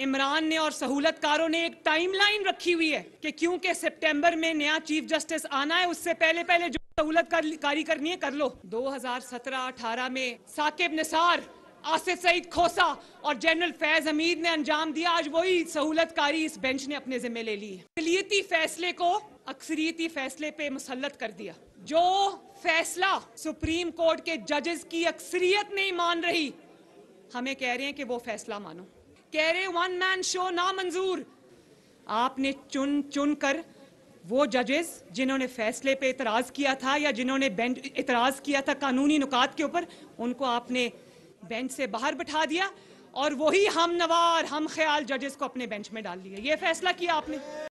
इमरान ने और सहूलतकारों ने एक टाइमलाइन रखी हुई है कि क्योंकि सितंबर में नया चीफ जस्टिस आना है उससे पहले पहले जो सहूलत कारी करनी है कर लो 2017-18 में साकिब निसार आसिफ सईद खोसा और जनरल फैज हमीद ने अंजाम दिया आज वही सहूलत कारी इस बेंच ने अपने जिम्मे ले ली है फैसले को अक्सरियती फैसले पे मुसलत कर दिया जो फैसला सुप्रीम कोर्ट के जजेस की अक्सरियत नहीं मान रही हमें कह रहे हैं कि वो फैसला मानो कह रहे वन मैन शो ना मंजूर आपने चुन चुन कर वो जजेस जिन्होंने फैसले पे इतराज किया था या जिन्होंने बेंच इतराज किया था कानूनी नुकात के ऊपर उनको आपने बेंच से बाहर बैठा दिया और वही हम नवार हम ख्याल जजेस को अपने बेंच में डाल दिया ये फैसला किया आपने